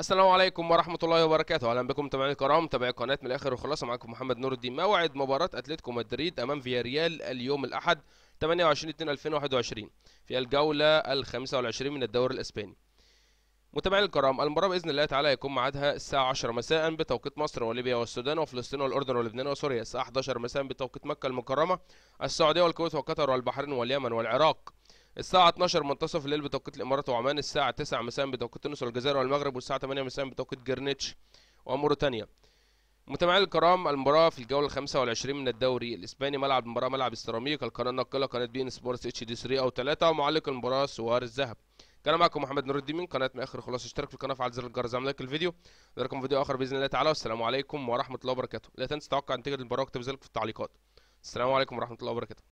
السلام عليكم ورحمة الله وبركاته، أهلا بكم متابعينا الكرام، متابعي قناة من الآخر وخلاصة معاكم محمد نور الدين، موعد مباراة أتلتيكو مدريد أمام فياريال اليوم الأحد 28 2 2021 في الجولة ال 25 من الدوري الإسباني. متابعينا الكرام، المباراة بإذن الله تعالى هيكون معادها الساعة 10 مساء بتوقيت مصر وليبيا والسودان وفلسطين والأردن ولبنان وسوريا، الساعة 11 مساء بتوقيت مكة المكرمة، السعودية والكويت وقطر والبحرين واليمن والعراق. الساعة 12 منتصف الليل بتوقيت الإمارات وعمان الساعة 9 مساء بتوقيت تونس والجزائر والمغرب والساعة 8 مساء بتوقيت جرينتش وموريتانيا متابعينا الكرام المباراة في الجولة 25 من الدوري الإسباني ملعب المباراة ملعب السيراميك القناة الناقلة قناة بي إن سبورتس اتش دي 3 أو 3 ومعلق المباراة سوار الذهب كان معكم محمد نور الدين من قناة ما آخر خلاص اشترك في القناة وفعل زر الجرس اعمل لايك الفيديو نراكم فيديو آخر بإذن الله تعالى والسلام عليكم ورحمة الله وبركاته لا تنسى توقع نتيجة المباراة واكتب ذلك في التعليقات السلام عليكم ورحمة الله وبركاته